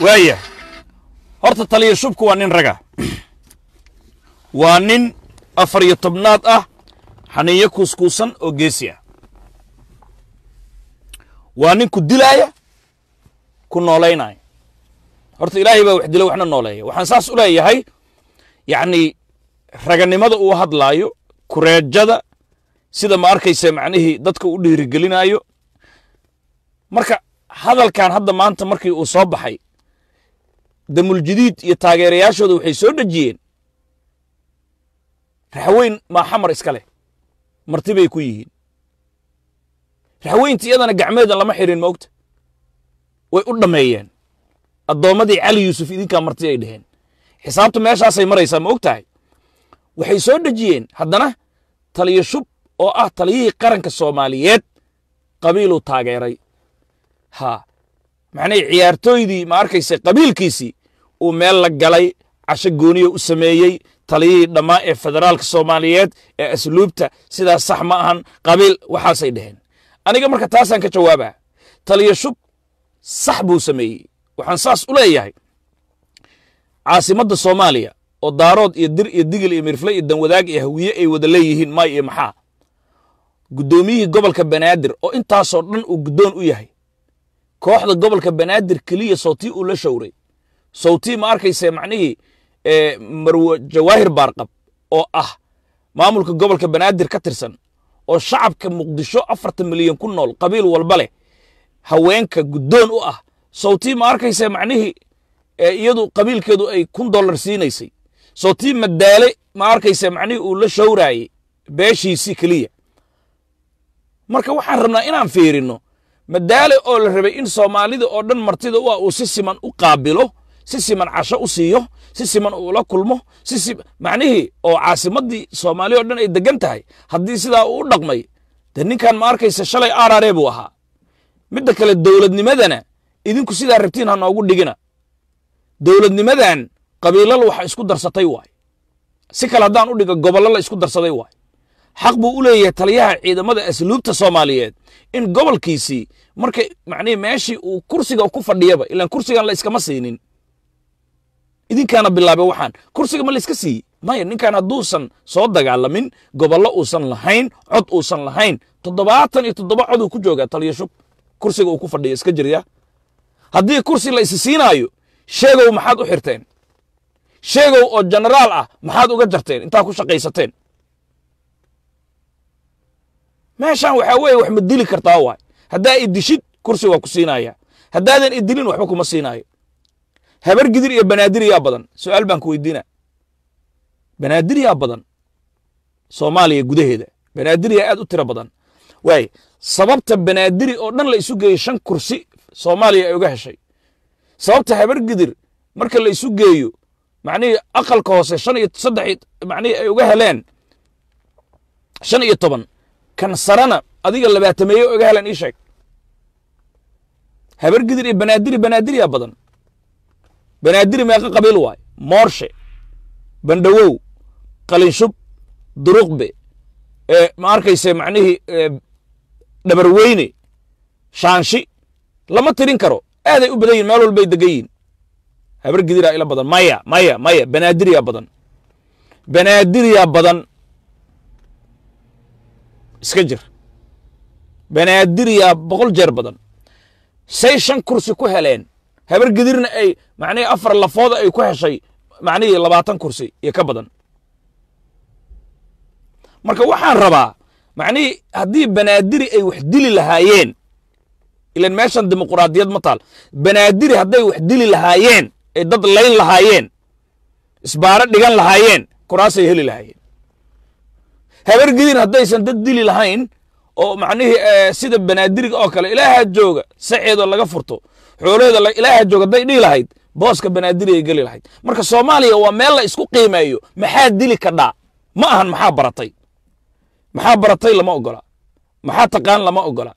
waaya horta taliya shubku waa nin raga waa nin afar iyo tobnaad ah xaniinyo kuuskuusan oo geesi ah waa nin ku dilaaya ku noolaynaya horta ilaahay baa wax dilo waxna nooleeya waxaan saas u leeyahay yacnii raganimada uu hadlaayo kureejada sida ma arkaysa macnihii dadka u dhiirigelinayo marka hadalkan hadda maanta markii uu soo baxay damuljadiid iyo taageerayaashooda waxay soo dhejiyeen raxweyn maa xamar iska leh marti bay ku yihiin raxweynta iyadana gacmeeda lama xirin maogta way u dhammeeyeen addoommadii cali yuusuf idinkaa marti ay dheheen xisaabtu meeshaasay maraysaa ma og tahay waxay soo dhejiyeen haddana taliyo shub oo ah taliyihii qaranka soomaaliyeed qabiiluu taageeray ha macnay ciyaartooydii ma arkaysay qabiilkiisii uu meel la galay casho gooniya u sameeyey taliyihii dhammaa ee federaalka soomaaliyeed ee asluubta sidaas sax ma ahan qabiil waxaasay dheheen aniga marka taasaan ka jawaaba taliyo shub sax buu sameeyey waxaan saas u leeyahay caasimadda soomaaliya oo daarood iyo dir iyo digil iyo mirfle iyo danwadaag iyo hawiye ay wada leeyihiin may iyo maxaa guddoomiyihii gobolka banaadir oo intaasoo dhan uu guddoon u yahay kooxda gobolka banaadir keliya sootii uu la showray sawti ma arkayse macnihii marwo jawaahir baarqab oo ah maamulka gobolka banaadir ka tirsan oo shacabka muqdisho afartan milyan ku nool qabiil walba leh haweenka guddoon u ah sawti ma arkayse macnihii iyadu qabiilkeedu ay kun dollar siinaysay sawti madaale ma arkayse macnihii uu la showraayey beeshiisii keliya marka waxaan rabnaa inaan fiirinno madaale oo la rabay in soomaalida oo dhan martida u ah uu si siman u qaabilo si siman casho u siiyo si siman uula kulmo si macnihii oo caasimadii soomaaliya o dhan ay degan tahay haddii sidaa uu dhaqmay de ninkan ma arkaysa shalay arare buu ahaa midda kale dowladnimadana idinku sidaa rabtiin ha noogu dhigina dowladnimadan qabiilal waxa isku darsatay waay si kale haddaan u dhiga gobollo la isku darsaday waay xaq buu u leeyahay taliyaha ciidamada asluubta soomaaliyeed in gobolkiisii marka macnihii meeshii uu kursiga ku fadhiyaba ilaan kursigan la iskama siinin idinkaana bilaabay waxaan kursiga ma layska siiyey maya ninkan hadduusan soo dagaalamin gobollo uusan lahayn cod uusan lahayn toddobaatan iyo toddoba coduu ku joogaa taliyashub kursiga uu ku fadhiya iska jirya haddii kursi la isi siinaayo sheegow maxaad u xirteen sheegow oo jenaraal ah maxaad uga jarteen intaad ku shaqaysateen meeshaan waxaa weeye wax ma dili kartaa waay haddaa idishid kursi waa ku siinaya haddaadan idilin waxba kuma siinaayo habar gidir iyo banaadir yaa badan su'aal baan ku weydiina banaadir yaa badan soomaaliya gudaheeda banaadir yaa aad u tira badan waay sababta banaadiri oo dhan la isu geeyo shan kursi soomaaliya ay uga heshay sababta habar gidir marka la isu geeyo macnihii aqalka hoose shan iyo saddex macnihii ay uga heleen shan iyo toban kan sarana adiga labaatameeye oo iga heleen ii sheeg habar gidir iyo banaadiri banaadiriyaa badan banaadir meeqa qabiil waay moorshe bandhawow qalinshub duruqbe ma arkayse macnihii dhabarweyne shaanshi lama tirin karo aaday u badan yihin meel walbay degan yihin habar gidiraa ila badan maya maya maya banaadiriyaa badan banaadiriyaa badan iska jir banaadiriyaa boqol jeer badan say shan kursi ku heleen habar gedirna ay macnihii afar lafooda ay ku heshay macnihii labaatan kursi iyo ka badan marka waxaan rabaa macnihii haddii banaadiri ay wax dili lahaayeen ilan meeshan dimuqraadiyad ma taal banaadiri hadday wax dili lahaayeen ay dad layn lahaayeen isbaaro dhigan lahaayeen kuraasay heli lahaayeen habar gedir haddaysan dad dili lahayn oo macnihii eh, sida banaadiriga oo kale ilaahaa jooga saceedoo laga furto xoolooda ilaaha jooga day dhihi lahayd booska banaadiriyay geli lahayd marka soomaaliya waa meel la isku qiimeeyo maxaa dili ka dhaa ma ahan maxaa baratay maxaa baratay lama ogola maxaa taqaan lama ogola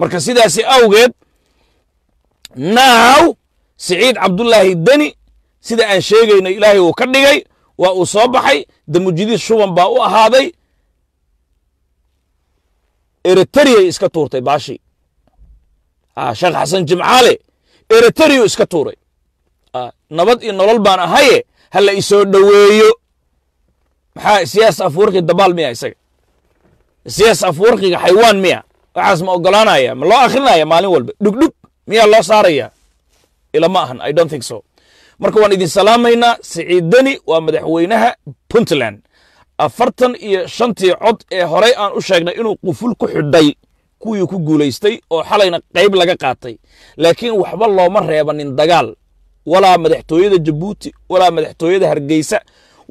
marka sidaasi awgeed naaw siciid cabdulaahi deni sida aan sheegaynay ilaahay uu ka dhigay waa uu soo baxay damujidiis shuban baa u ahaaday ereteriyay iska tuurtay baashi ah, sheekh xasan jimcaale ereteriyu iska tuuray ah, nabad iyo nolol baan ahaye ha la isoo dhoweeyo maxaa siyaas afwarqi dabaal miya isaga siyaas afwarqiga xaywaan miya waxaas ma ogolaanaya ma loo akrinaya maalin walba dhugdhug miyaa loo saaraya ilama ahan i don't think so marka waan idin salaamaynaa siciid waa madaxweynaha puntland afartan iyo shantii cod ee horey aan u sheegnay inuu quful ku xidhay kuwii ku guulaystay oo xalayna qayb laga qaatay laakiin waxba looma reebanin dagaal walaa madaxtooyada jabuuti walaa madaxtooyada hargeysa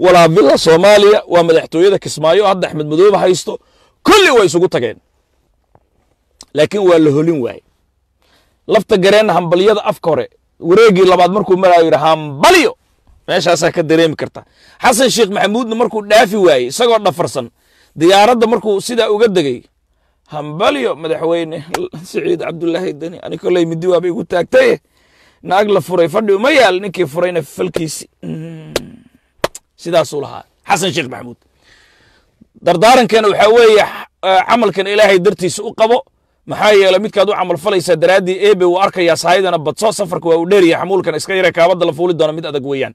walaa villa soomaaliya waa madaxtooyada kismaayo hadda axmed madooba haysto kulli way isugu tageen laakiin waa la holin waaye lafta gareenna hambalyada afka hore wareegii labaad markuu maraayo yidhi hambaliyo meeshaasaa ka dareemi karta xasan sheekh maxamuudna markuu dhaafi waayey isagoo dhafarsan diyaaradda markuu sidaa uga degey hambalyo madaxweyne siciid cabdullaahi deni ani koley midi waaba igu taagtaye naag la furay fadhi uma yaal ninkii furayna falkiisi sidaasuu lahaa xasan sheekh maxamuud dardaarankeena waxaa weeye eh, camalkan ilaahay dartiisa u qabo maxaa yeele midkaad u camalfalaysaa daraaddii ebe uu arkayaa sahayidana badso safarka waa uu dheerya xamuulkan iska yare kaabadda la fuuli doona mid adag weeyaan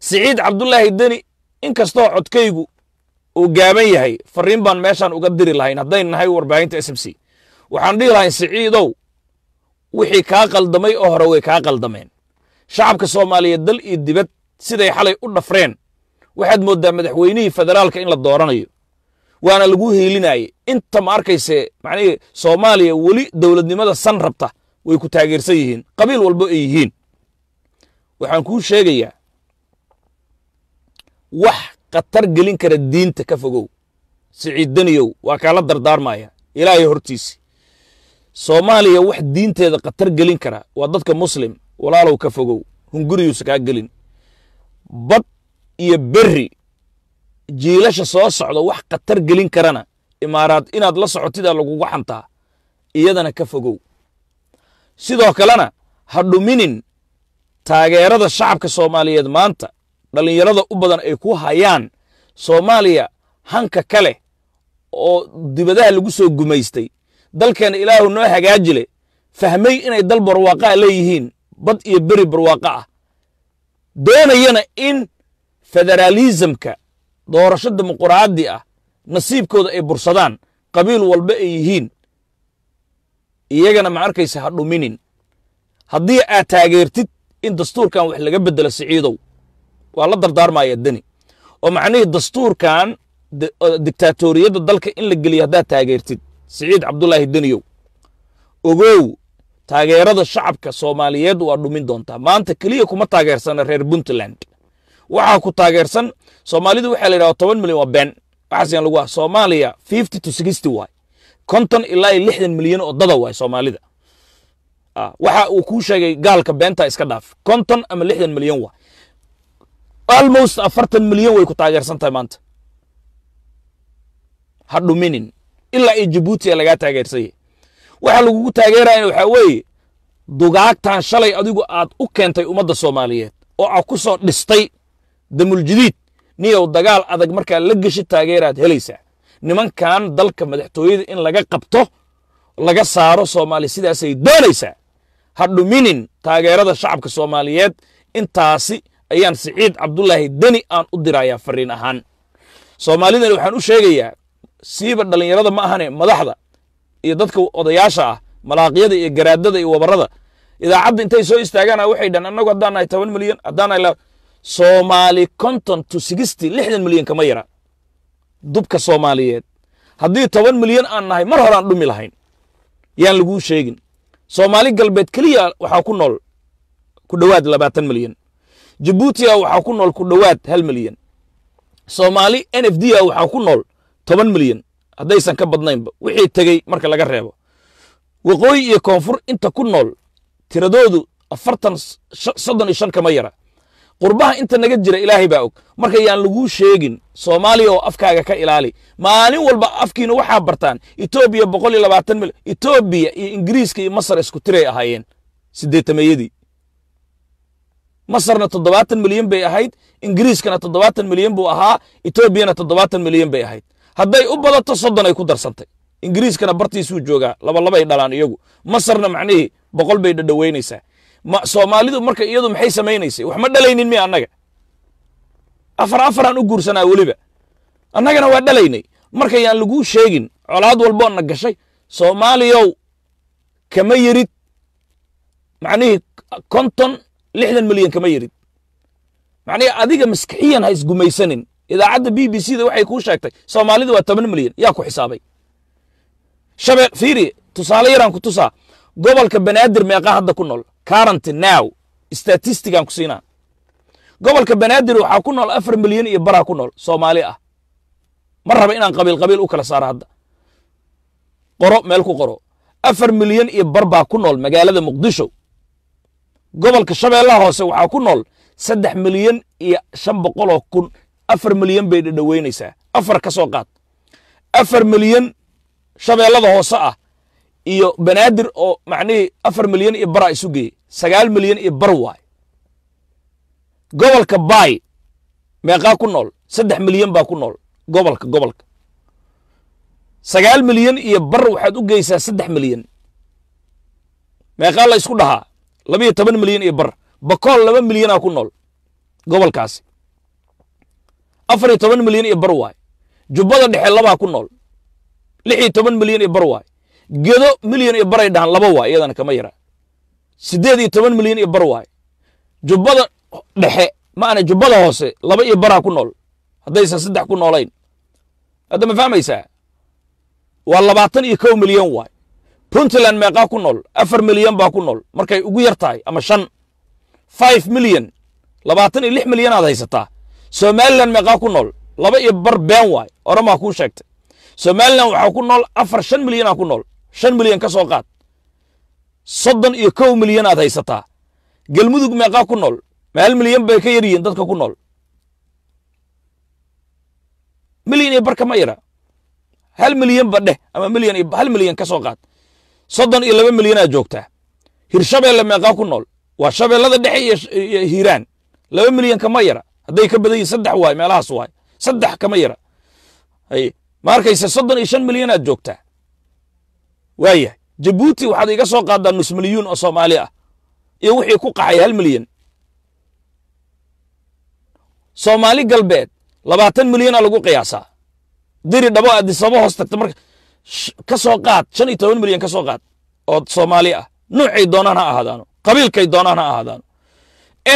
siciid cabdulaahi deni in kastoo codkaygu uu gaaban yahay fariin baan meeshaan uga diri lahayn haddayn nahay warbaahinta s m c waxaan dhihi lahayn siciidow wixii kaa qaldamay oo hore way kaa qaldameen shacabka soomaaliyeed dal iyo dibad siday xalay u dhafreen waxaad mooddaa madaxweynihii federaalka in la dooranayo waana lagu hiilinaye inta ma arkayse manhi soomaaliya weli dowladnimada san rabta way ku taageersan yihiin qabiil walbo ay yihiin waxaan kuu sheegayaa wax khatar gelin kara diinta ka fogow siciiddaniyow waa kaala dardaarmaya ilaahay hortiisi soomaaliya wax diinteeda khatar gelin kara waa dadka muslim walaalow ka fogow hunguriyuusa kaa gelin bad iyo berri jiilasha soo socda wax khatar gelin karana imaaraad inaad la socotidaa lagugu xantaa iyadana ka fogow sidoo kalena ha dhuminin taageerada shacabka soomaaliyeed maanta dhallinyarada u badan ay ku hayaan soomaaliya hanka ka leh oo dibadaha lagu soo gumaystay dalkeena ilaahu noo hagaajile le fahmay inay dal barwaaqaa leeyihiin bad iyo beri barwaaqo ah doonayana in federaalizamka doorasho dimuquraadi ah nasiibkooda ay bursadaan qabiil walba ay yihiin iyagana ma arkaysa ha dhuminin haddii aad taageertid in dastuurkan wax laga beddelo siciidow waa la dardaarmaya deni oo macnihii dastuurkan diktatoriyadda dalka in la geliyo haddaad taageertid siciid cabdulaahi deniyow ogow taageerada shacabka soomaaliyeed waa dhumin doontaa maanta keliya kuma taageersana reer puntland waxaa ku taageersan soomaalidu waxaa la yidhahda toban milyan waa been waxaas lagu ah soomaaliya fifty to sixty waay konton ilaa iyo lixdan milyan oo dada waay soomaalida ah, waxa uu kuu sheegay gaalka beenta iska dhaaf konton ama lixdan milyan waay almost afartan milyan way ku taageersan tahay maanta ha dhuminin ilaa iyo jabuuti ee lagaa taageersanya waxaa lagugu taageeraya waxaa weeye dugaagtan shalay adigu aad u keentay ummadda soomaaliyeed oo aad ku soo dhistay damuljidiid niyow dagaal adag markaa la geshi taageeraad helaysaa nimankan dalka madaxtooyada in laga qabto laga saaro soomaali sidaasay doonaysaa ha dhuminin taageerada shacabka soomaaliyeed intaasi ayaan siciid cabdulaahi deni aan u dirayaa fariin ahaan soomaalidan waxaan u sheegayaa siiba dhallinyarada ma ahane madaxda iyo dadka odayaasha ah malaaqyada iyo garaadada iyo wabarada idaacadda intay soo istaagaan ah, waxay dhahan annagu haddaanahay toban milyan haddaanahay soomaali conton to sixty lixdan milyan kama yara dubka soomaaliyeed haddii toban milyan aan nahay mar horaan dhumi lahayn yaan laguu sheegin soomaali galbeed keliya waxaa ku nool ku dhowaad labaatan milyan jabuutiya ah waxaa ku nool ku dhowaad hal milyan soomaali n f d a ah waxaa ku nool toban milyan haddaysan ka badnaynba wixii tegey marka laga reebo waqooyi iyo koonfur inta ku nool tiradoodu afartan soddon iyo shan kama yara qurbaha inta naga jira ilaahay baa og marka yaan laguu sheegin soomaaliya oo afkaaga ka ilaali maalin walba afkiina waxaa bartaan etoobiya boqol iyo labaatan mil etoobiya iyo ingiriiska iyo masar isku tiray ahaayeen siddeetameeyadii masarna toddobaatan milyan bay ahayd ingiriiskana toddobaatan milyan buu ahaa etoobiyana toddobaatan milyan bay ahayd hadday u badato soddon ay ku darsantay ingiriiskana bartiisuu joogaa labalabay dhalaan iyagu masarna macnihii boqol bay dhadhoweynaysaa soomaalidu marka iyadu maxay samaynaysay waxma dhalaynin miya annaga afar afaraan u guursanaa weliba annagana waa dhalaynay markayaan laguu sheegin colaad walboona gashay soomaaliyow kama yirid macnihii konton lixdan milyan kama yirid macnihii adiga maskixiyan ha isgumaysanin idaacadda b b c da waxay kuu sheegtay soomaalida waa toban milyan yaa ku xisaabay shabe fiiri tusaale yaraan ku tusaa gobolka banaadir meeqa hadda ku nool current now statistigan ku siinaa gobolka banaadir waxaa ku nool afar milyan iyo baraa ku nool soomaali ah ma raba inaan qabiil qabiil u kala saaro hadda qoro meel ku qoro afar milyan iyo bar baa ku nool magaalada muqdisho gobolka shabeellaha hoose waxaa ku nool saddex milyan iyo shan boqol oo kun afar milyan bay dhadhoweynaysaa afar ka soo qaad afar milyan shabeellada hoose ah iyo banaadir oo macnihii afar milyan iyo baraa isu geeyey sagaal milyan iyo bar waay gobolka bay meeqaa ku nool saddex milyan baa ku nool gobolka gobolka sagaal milyan iyo bar waxaad u geysaa saddex milyan meeqaa la ysku dhahaa labiyo toban milyan iyo bar bakool laba milyanaa ku nool gobolkaasi afar iyo toban milyan iyo bar waay jubbada dhexe labaa ku nool lix iyo toban milyan iyo bar waay gedo milyan iyo baray dhahan laba waay iyadana kama yara sideed iyo toban milyan iyo bar waay jubbada dhexe maana jubbada hoose laba iyo baraa ku nool haddaysan saddex ku noolayn hadda ma fahmaysaa waa labaatan iyo kow milyan waay puntland meeqaa ku nool afar milyan baa ku nool markay ugu yar tahay ama shan five milyan labaatan iyo lix milyan aad haysataa somalilan meeqaa ku nool laba iyo bar been waay oramaa kuu sheegtay somalilan waxaa ku nool afar shan milyanaa ku nool shan milyan ka soo qaad soddon iyo kow milyan aad haysataa galmudug meeqaa ku nool ma milyan bay ka yar dadka ku nool milyan iyo barka ma yara hal milyan ba dheh ama milyan iyo hal milyan ka soo qaad soddon iyo laba milyan aad joogtaa hirshabeelle meeqaa ku nool waa shabeellada dhexe iyo hiiraan laba milyan kama yara hadday ka badan yihin saddex waay meelahaas waay saddex kama yara ma arkaysa soddon iyo shan milyan aad joogtaa waayahay jabuuti waxaad iga soo qaadaa nus milyuun oo soomaali ah iyo wixii ku qaxay hal milyan soomaali galbeed labaatan milyanaa lagu qiyaasaa diri dhabo adisabo hoos tagta marka ka soo qaad shan iyo toban milyan ka soo qaad oo soomaali ah nuucay doonaan ha ahaadaano qabiilkay doonaan ha ahaadaano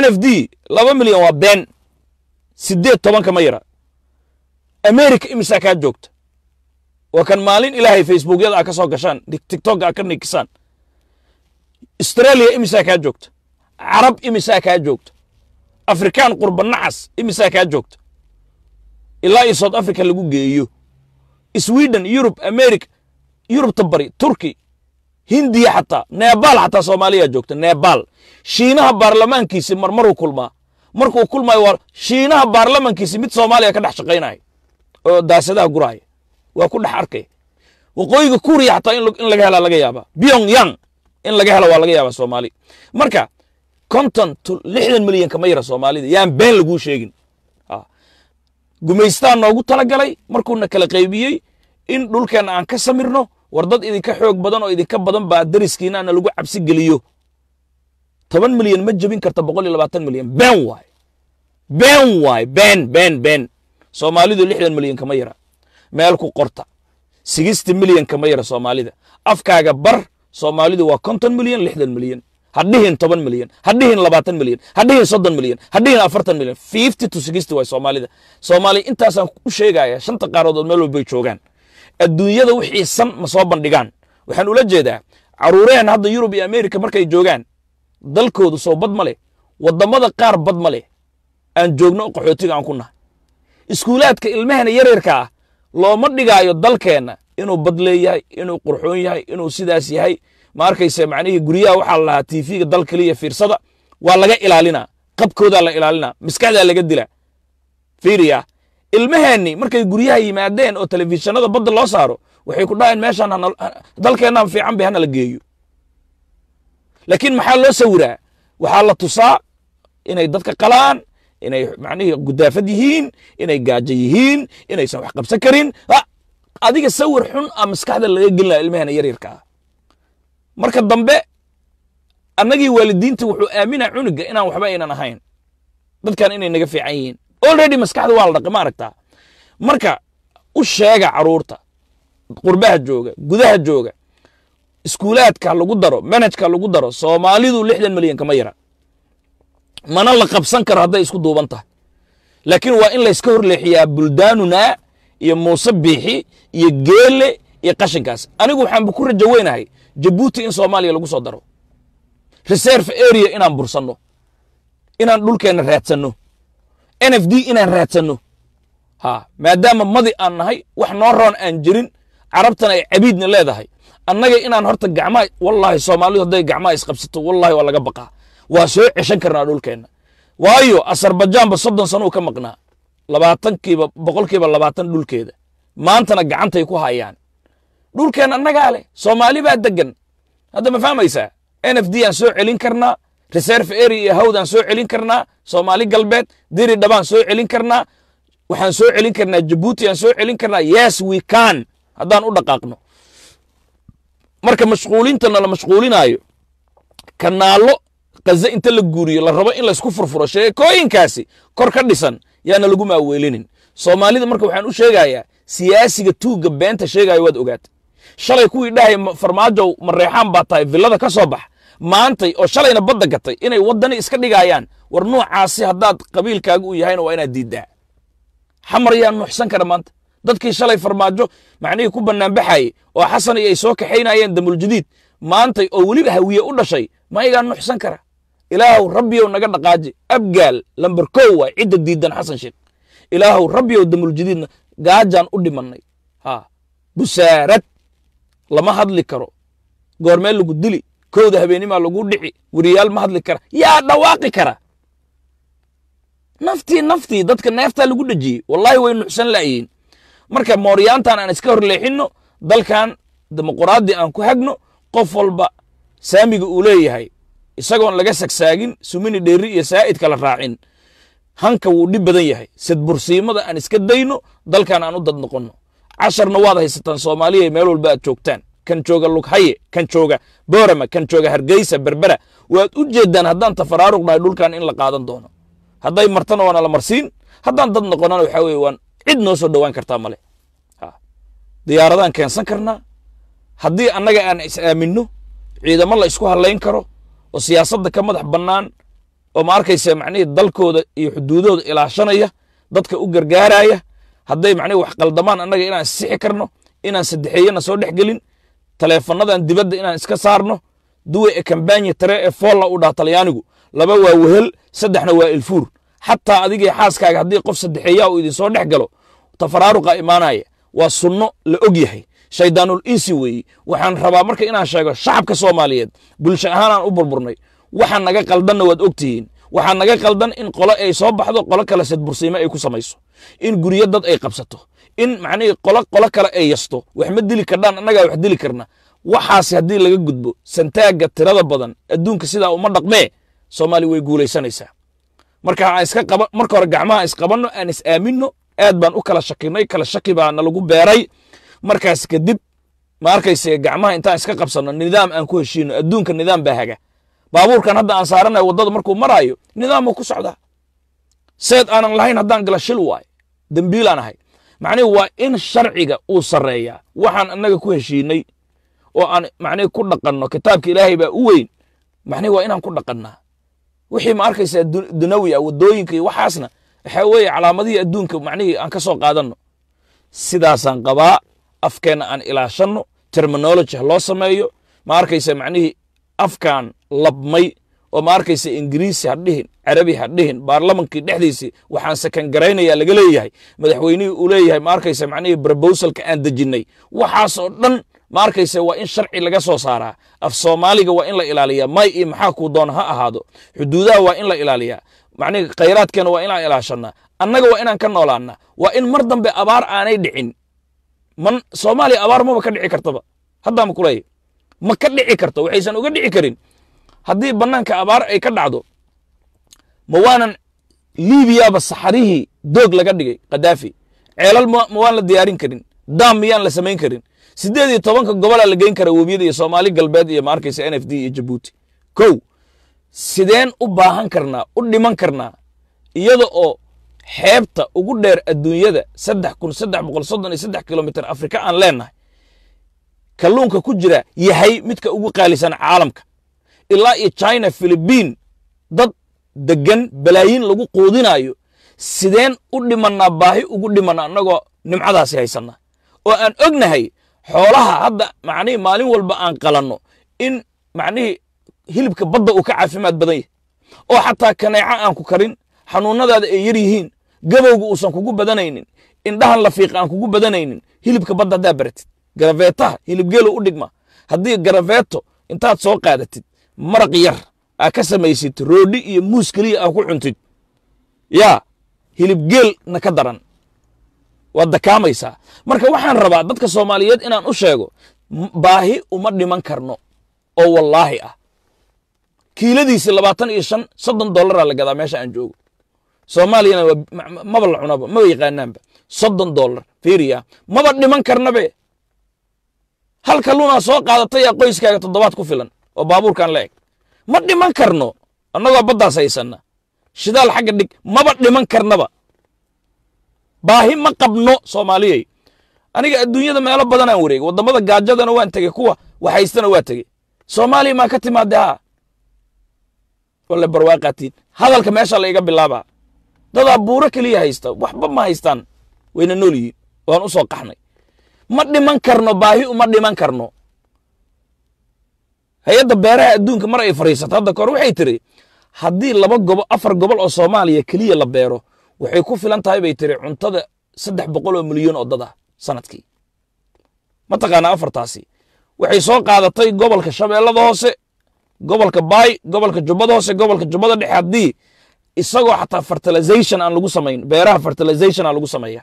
n f d laba milyan waa been sideed tobanka kama yara amerika imisaa kaa joogta waa kan maalin ilaahay facebookyada a ka soo gashaan tictokga a ka nikisaan australia imisaa kaa joogta carab imisaa kaa joogta afrikaan qurba nacas imisaa kaa joogta ilaa iyo south africa lagu geeyo sweden yurub america yurubta bari turki hindiya xataa nebaal xataa soomaaliyaa joogta nebaal shiinaha baarlamaankiisi marmaruu kulmaa markuu kulmaayo waa shiinaha baarlamankiisi mid soomaaliya ka dhex shaqaynaya oo daasadaha gurahaya waa ku dhex arkay waqooyiga kuuriya xataa in laga helaa laga yaabaa byong yang in laga helo waa laga yaabaa soomaali marka konton to lixdan milyanka ma yara soomaalida yaan been laguu sheegin gumaystaa noogu talagalay markuuna kala qaybiyey in dhulkeenna aan ka samirno war dad idinka xoog badan oo idinka badan baa dariskiina lagu cabsi geliyo toban milyan ma jabin karta boqol iyo labaatan milyan been waay been waay been been been soomaalidu lixdan milyan kama yara meel ku qorta sixty milyanka ma yara soomaalida afkaaga bar soomaalidu waa konton milyan lixdan milyan hadhihin toban milyan hadhihin labaatan milyan hadhihin soddon milyan hadhihin afartan milyan fifty to sixty waa soomaalida soomaaliya intaasaan u sheegaya shanta qaaroodood meel walbay joogaan adduunyada wixii san ma soo bandhigaan waxaan ula jeedaa caruureen hadda yurub iyo amerika markay joogaan dalkoodu soo bad ma leh waddamada qaar bad ma leh aan joogno qaxootiga aan ku nahay iskuulaadka ilmahana yaryarka ah looma dhigaayo dalkeenna inuu badleeyahay inuu qurxoon yahay inuu sidaas yahay ma arkayse macnihii guryaha waxaa la lahaa tiifiga dal keliya fiirsada waa laga ilaalinaa qabkoodaa la ilaalinaa maskaxdaa laga dila fiiriya ah. ilmaheenni markay guryaha yimaadeen oo telefishinada badda loo saaro waxay ku dhahaen meeshaan dalkeennan fiican bay hana la geeyo laakiin maxaa loo sawiraa waxaa la tusaa inay dadka qalaan inay macnihii gudaafad yihiin inay gaajo yihiin inaysan wax qabsan karin adiga sawir xun a maskaxda laga gelinaya ilmahana yaryarka ah marka dambe annagii waalidiinta wuxuu aaminaa ah cunuga inaan waxba aynan ahayn dadkan inay naga fiican yihiin already maskaxda waa la dhaqay ma aragtaa marka u sheega caruurta qurbaha jooga gudaha jooga iskuulaadka lagu daro manajka lagu daro soomaalidu lixdan milyan kama yara mana la qabsan karo hadday isku duuban tahay laakiin waa in layska horleexiyaa buldaanunaa iyo muuse biixi iyo geele iyo qashinkaas anigu waxaanba ku rajo weynahay jabuuti in soomaaliya lagu soo daro reserve area inaan bursanno inaan dhulkeenna raadsanno n f d inaan raadsanno ha maadaama madi aan nahay wax noo roon aan jirin carabtana ay cabiidna leedahay annaga inaan horta gacmaa wallaahi soomaalidu hadday gacmaa isqabsato wallaahi waa laga baqaa waa soo ceshan karnaa dhulkeenna waayo azarbajaanba soddon sano ka maqnaa labaatankiiba boqolkiiba labaatan dhulkeeda maantana gacantay ku hayaan dhulkeenna annagaa leh soomaali baa degan hadda ma fahmaysaa n f d aan soo celin karnaa reserve area iyo hawdaan soo celin karnaa soomaali galbeed diri dhabaan soo celin karnaa waxaan soo celin karnaa jabuuti aan soo celin karnaa yes we can haddaan u dhaqaaqno marka mashquulinta nala mashquulinaayo kanaallo gaza inta la guuriyo la rabo in laisku furfuro sheekooyinkaasi kor ka dhisan yaana lagu maaweelinin soomaalida marka waxaan u sheegayaa siyaasiga tuugga beenta sheegaya waad ogaata shalay kuwii dhahay farmaajow mareexaan baa tahay villada ka soo bax maantay oo shalayna badda gatay inay waddani iska dhigaayaan war nuucaasi haddaad qabiilkaaga u yahayna waa inaad diiddaa xamar yaa nuuxsan kara maanta dadkii shalay farmaajo macnihii ku bannaanbaxayey oo xasan iyo ay soo kaxaynayeen damuljadiid maantay oo weliba hawiye u dhashay ma igaa nuuxsan kara ilaahu rabbiyow naga dhaqaaji abgaal lambar kow waa cidda diidan xasan sheekh ilaahu rabbiyow damuljadiidna gaajaan u dhimannay ha busaarad lama hadli karo goormee lagu dili kowda habeenimaa lagu dhici weriyaal ma hadli kara yaa dhawaaqi kara naftii naftii dadka neeftaa lagu dhejiyey wallaahi way nuxsan la'yiin marka mooryaantan aan iska horleexinno dalkan dimuquraadi aan ku hagno qof walba saamiga uu leeyahay isagoon laga sagsaagin sumini dheeri iyo saa'idka la raacin hanka wuu dhib badan yahay sadbursiimada aan iska dayno dalkan aan u dad noqonno casharna waad haysataan soomaaliya meel walba aad joogtaan kan jooga lughaye kan jooga boorama kan jooga hargeysa berbera waad u jeedaan haddaan tafaraaruqnahay dhulkan in la qaadan doono hadday martana waana la marsiin haddaan dad noqonana waxaa weye waan cid noo soo dhowaan kartaa male diyaaradaan keensan karnaa haddii annaga aan is aaminno ciidamo la isku hadlayn karo oo siyaasadda ka madax bannaan oo ma arkaysa macnihii dalkooda iyo xuduudooda ilaashanaya dadka u gargaaraya hadday macnihi wax qaldamaan annaga inaan issixi karno inaan saddexeeyana soo dhex gelin taleefanadan dibadda inaan iska saarno duwe ee kambanye tare ee foolla u dhaha talyaanigu laba waa wehel saddexna waa ilfuur xataa adigii xaaskaaga haddii qof saddexeeyaa uu idin soo dhex galo tafaraaruqa imaanaya waa sunno la og yahay shaydaanul insi weeye waxaan rabaa marka inaan sheego shacabka soomaaliyeed bulsho ahaan u burburnay waxaa naga qaldanna waad ogtihiin waxaa naga qaldan in qolo ay soo baxdo qolo kale sadbursiimo ay ku samayso in guryo dad ay qabsato in macnihii qolo qolo kale ay yasto wax dili kardhaan annagaa wax dili karna waxaas haddii laga gudbo santaagga tirada badan adduunka sidaa uma dhaqmee soomaaliya way guulaysanaysaa marka aan iska qaba marka hore gacmaha isqabanno aan is aaminno aad baan u kala shakinay kala shaki baana lagu beeray markaas kadib ma arkayse gacmaha intaan iska qabsanno nidaam aan ku heshiino adduunka nidaam baa haga baabuurkan hadda aan saaranay waddada markuu maraayo nidaamuu ku socdaa seed aanan lahayn haddaan gala shil waay dembiilaan ahay macnihi waa in sharciga uu sarreeyaa waxaan annaga ku heshiinay oo aan macnihi ku dhaqanno kitaabka ilaahay baa u weyn macnihi waa inaan ku dhaqannaa wixii ma arkaysaa dunawi ah waddooyinka iyo waxaasna waxaa weeye calaamadihii adduunka macnihii aan ka soo qaadanno sidaasaan qabaa afkeenna aan ilaashanno terminology ha loo sameeyo ma arkaysa macnihii afkan labmay oo ma arkaysa ingiriisi ha dhihin carabi ha dhihin baarlamankii dhexdiisii waxaan sakangaraynaya laga leeyahay madaxweynihii uu leeyahay ma arkaysa macnihii brobosalka aan dejinnay waxaasoo dhan ma arkayse waa in sharci laga soo saaraa af soomaaliga waa in la ilaaliyaa may iyo maxaa kuu doon ha ahaado xuduudaha waa in la ilaaliyaa macnihi khayraadkeena waa inaan ilaashanna annaga waa inaan ka noolaanna waa in mar dambe abaar aanay dhicin man soomaaliya abaar maba ka dhici kartaba haddaama kuleeya ma ka dhici karto waxaysan uga dhici karin haddii bannaanka abaar ay ka dhacdo ma waanan liibiyaba saxarihii doog laga dhigay kadaafi ceelal ma waan la diyaarin karin daam miyaan la samayn karin sideed iyo tobanka gobolaa la geyn karaa webiyada iyo soomaali galbeed iyo maarkaysa n f d iyo jabuuti kow sideen u baahan karnaa u dhiman karnaa iyada oo xeebta ugu dheer adduunyada saddex kun saddex boqol soddon iyo saddex kilomitr afrika aan leenahay kalluunka ku jira yahay midka ugu qaalisan caalamka ilaa iyo china filibiin dad degan balaayiin lagu quudinaayo sideen u dhimannaa baahi ugu dhimanna annagoo nimcadaasi haysanna oo aan ognahay xoolaha hadda macnihii maalin walba aan qalanno in macnihii hilibka badda uu ka caafimaad badan yahay oo xataa kaneeca aan ku karin xanuunadaada ay yar yihiin gabowga uusan kugu badanaynin indhahan lafiiqa aan kugu badanaynin hilibka badda haddaa baratid garaveetaha hilibgeelow u dhigma haddii garaveeto intaad soo qaadatid maraq yar aa ka samaysid roodhi iyo muus keliya aa ku cuntid yaa hilibgeelna ka daran waad dakaamaysaa marka waxaan rabaa dadka soomaaliyeed inaan u sheego baahi uma dhiman karno oo wallaahi ah kiiladiisii labaatan iyo shan soddon dollaraa la gadaa meesha aan joogo soomaaliyana maba la cunaba maba yaqaanaanba soddon dollar fiiriya ah. maba dhiman karnabe hal kalluumaa soo qaadatay yaa qoyskaaga toddobaad ku filan oo baabuurkan la eg ma dhiman karno annagoo baddaas haysanna shidaal xagga dhig maba dhiman karnaba baahi ma qabno soomaaliyey aniga adduunyada meelo badanaan wareegey waddammada gaajadana waan tegey kuwa waxhaystana waa tegey soomaaliya maa ka timaadda haa walle barwaaqaatiin hadalka meesha la iga bilaabaa dadaa buuro keliya haysta waxba ma haystaan wayna nool yihiin waan u soo qaxnay ma dhiman karno baahi uma dhiman karno hay-adda beeraha adduunka mar ay fadhiisato hadda kahor waxay tiri haddii laba gobo afar gobol oo soomaaliya keliya la beero waxay ku filan tahay bay tiri cuntada saddex boqol oo milyan oo dada ah sanadkii mataqaanaa afartaasi waxay soo qaadatay gobolka shabeellada hoose gobolka baay gobolka jubbada hoose gobolka jubbada dhexe haddii isagoo xataa fertilization aan lagu samayn beeraha fertilization aa lagu sameeya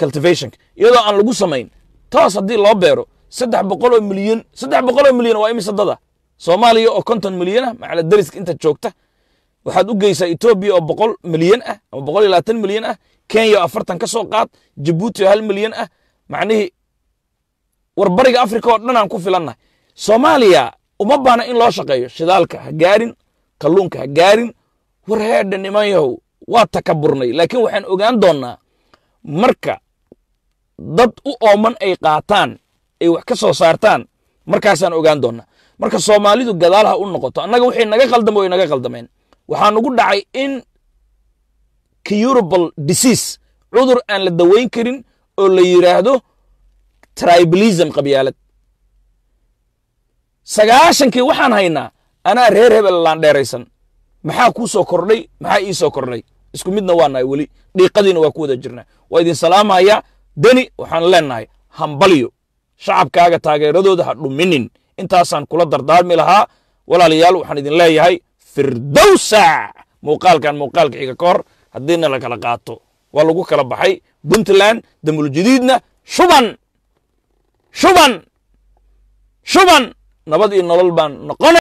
cultivationka iyadoo aan lagu samayn toos haddii loo beero saddex boqoloo milyan saddex boqoloo milyan waa imise dada soomaaliya oo konton milyana ah, macala dariska inta joogta waxaad u geysaa etoobiya oo boqol milyan ah ama boqol iyo labaatan milyan ah kenya oo afartan ka soo qaad jabuuti oo hal milyan ah macnihii war bariga oo dhan aan ku filannahay soomaaliya uma baana in loo shaqeeyo shidaalka ha gaarin kalluunka ha gaarin war heedha nimanyahow waa takaburnay laakiin waxaan ogaan doonnaa marka dad u ooman ay qaataan ay wax ka soo saartaan markaasaan ogaan doonnaa marka soomaalidu gadaal ha u noqoto annaga waxay naga khaldan way naga qaldameen waxaa nugu dhacay in curable disease cudur aan la daweyn karin oo la yidhaahdo tribalism qabyaalad sagaashankii waxaan haynaa anaa reer hebel laandheeraysan maxaa kuu soo kordhay maxaa ii soo kordhay isku midna waanahay weli dhiiqadiina waa ku wada jirnaa waa idin salaamaya deni waxaan leenahay hambalyo shacabkaaga taageeradooda ha dhuminin intaasaan kula dardaarmi lahaa walaalayaal waxaan idin leeyahay firdowsa muuqaalkan muuqaalka xiga ka hor haddiina la kala qaato waa lagu kala baxay puntland damuljadiidna shuban shuban shuban nabad iyo nolol baan noqonay